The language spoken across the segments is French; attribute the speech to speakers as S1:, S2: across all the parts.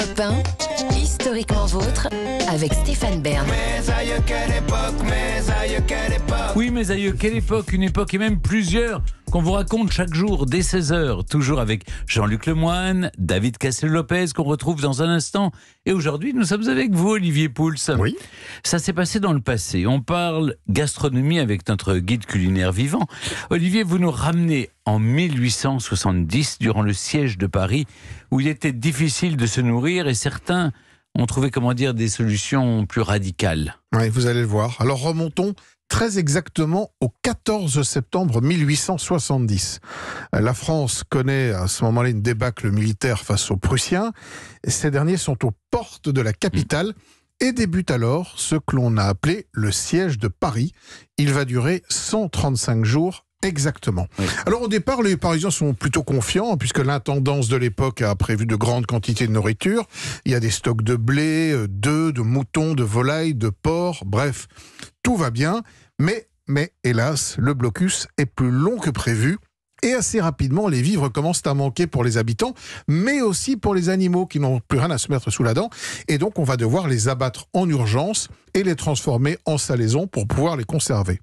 S1: Europe 1, historiquement vôtre, avec Stéphane Bern.
S2: Mais aïeux, quelle époque, mais aïeux, quelle époque.
S1: Oui, mais aïeux, quelle époque, une époque et même plusieurs qu'on vous raconte chaque jour dès 16h, toujours avec Jean-Luc Lemoine, David Cassel-Lopez, qu'on retrouve dans un instant. Et aujourd'hui, nous sommes avec vous, Olivier Pouls. Oui. Ça s'est passé dans le passé. On parle gastronomie avec notre guide culinaire vivant. Olivier, vous nous ramenez en 1870, durant le siège de Paris, où il était difficile de se nourrir et certains ont trouvé, comment dire, des solutions plus radicales.
S2: Oui, vous allez le voir. Alors remontons très exactement au 14 septembre 1870. La France connaît à ce moment-là une débâcle militaire face aux Prussiens. Ces derniers sont aux portes de la capitale et débute alors ce que l'on a appelé le siège de Paris. Il va durer 135 jours Exactement. Alors au départ, les Parisiens sont plutôt confiants puisque l'intendance de l'époque a prévu de grandes quantités de nourriture. Il y a des stocks de blé, euh, d'œufs, de moutons, de volailles, de porcs, bref, tout va bien. Mais, mais hélas, le blocus est plus long que prévu. Et assez rapidement, les vivres commencent à manquer pour les habitants, mais aussi pour les animaux qui n'ont plus rien à se mettre sous la dent. Et donc, on va devoir les abattre en urgence et les transformer en salaison pour pouvoir les conserver.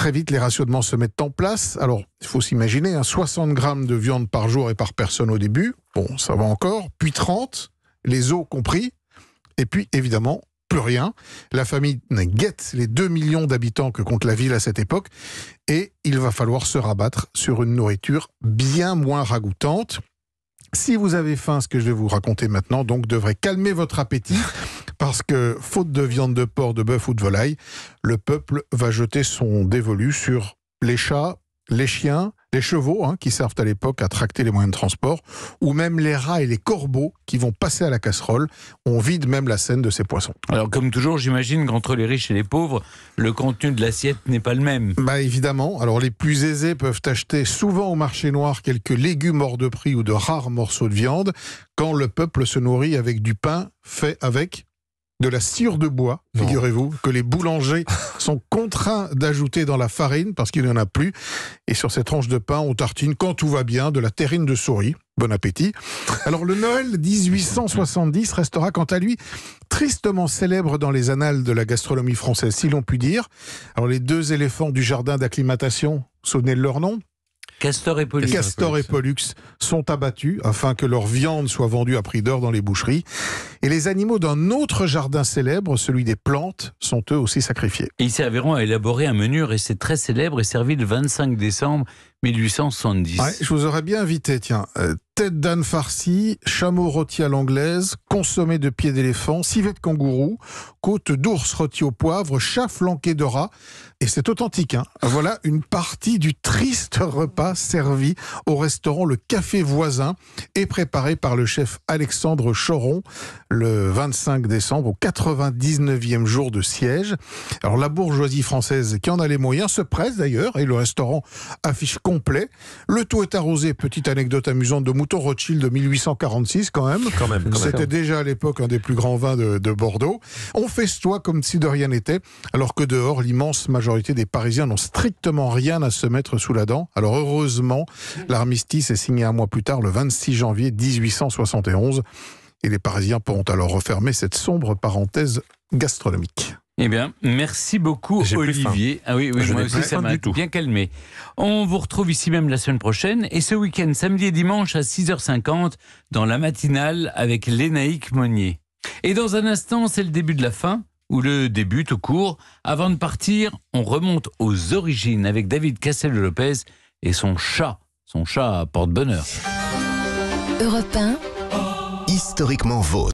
S2: Très vite, les rationnements se mettent en place. Alors, il faut s'imaginer, un hein, 60 grammes de viande par jour et par personne au début. Bon, ça va encore. Puis 30, les os compris. Et puis, évidemment, plus rien. La famille guette les 2 millions d'habitants que compte la ville à cette époque. Et il va falloir se rabattre sur une nourriture bien moins ragoûtante. Si vous avez faim, ce que je vais vous raconter maintenant, donc devrait calmer votre appétit. Parce que, faute de viande de porc, de bœuf ou de volaille, le peuple va jeter son dévolu sur les chats, les chiens, les chevaux hein, qui servent à l'époque à tracter les moyens de transport, ou même les rats et les corbeaux qui vont passer à la casserole. On vide même la scène de ces poissons.
S1: Alors comme toujours, j'imagine
S2: qu'entre les riches et les pauvres, le contenu de l'assiette n'est pas le même. Bah évidemment. Alors les plus aisés peuvent acheter souvent au marché noir quelques légumes hors de prix ou de rares morceaux de viande, quand le peuple se nourrit avec du pain fait avec de la cire de bois, figurez-vous, que les boulangers sont contraints d'ajouter dans la farine parce qu'il n'y en a plus. Et sur ces tranches de pain, on tartine, quand tout va bien, de la terrine de souris. Bon appétit. Alors le Noël 1870 restera quant à lui tristement célèbre dans les annales de la gastronomie française, si l'on peut dire. Alors les deux éléphants du jardin d'acclimatation, souvenez de leur nom Castor et Pollux. sont abattus afin que leur viande soit vendue à prix d'or dans les boucheries. Et les animaux d'un autre jardin célèbre, celui des plantes, sont eux aussi sacrifiés.
S1: ils serviront à élaborer un menu resté très célèbre et servi le 25 décembre 1870. je
S2: vous aurais bien invité, tiens. Euh, tête d'âne farcie, chameau rôti à l'anglaise, consommé de pied d'éléphant, civet de kangourou, côte d'ours rôti au poivre, chat flanqué de rat. Et c'est authentique. Hein voilà une partie du triste repas servi au restaurant Le Café Voisin et préparé par le chef Alexandre Choron le 25 décembre, au 99e jour de siège. Alors la bourgeoisie française qui en a les moyens se presse d'ailleurs et le restaurant affiche complet. Le tout est arrosé, petite anecdote amusante, de Mouton Rothschild de 1846 quand même. C'était déjà à l'époque un des plus grands vins de, de Bordeaux. On festoie comme si de rien n'était, alors que dehors, l'immense majorité des Parisiens n'ont strictement rien à se mettre sous la dent. Alors heureusement, l'armistice est signé un mois plus tard, le 26 janvier 1871 et les Parisiens pourront alors refermer cette sombre parenthèse gastronomique.
S1: Eh bien, merci beaucoup Olivier. Ah oui, oui je moi aussi, ça m'a bien calmé. On vous retrouve ici même la semaine prochaine et ce week-end, samedi et dimanche à 6h50 dans la matinale avec Lénaïque Monnier. Et dans un instant, c'est le début de la fin ou le début tout court. Avant de partir, on remonte aux origines avec David Castel-Lopez et son chat. Son chat porte bonheur. Europe Historiquement vôtre.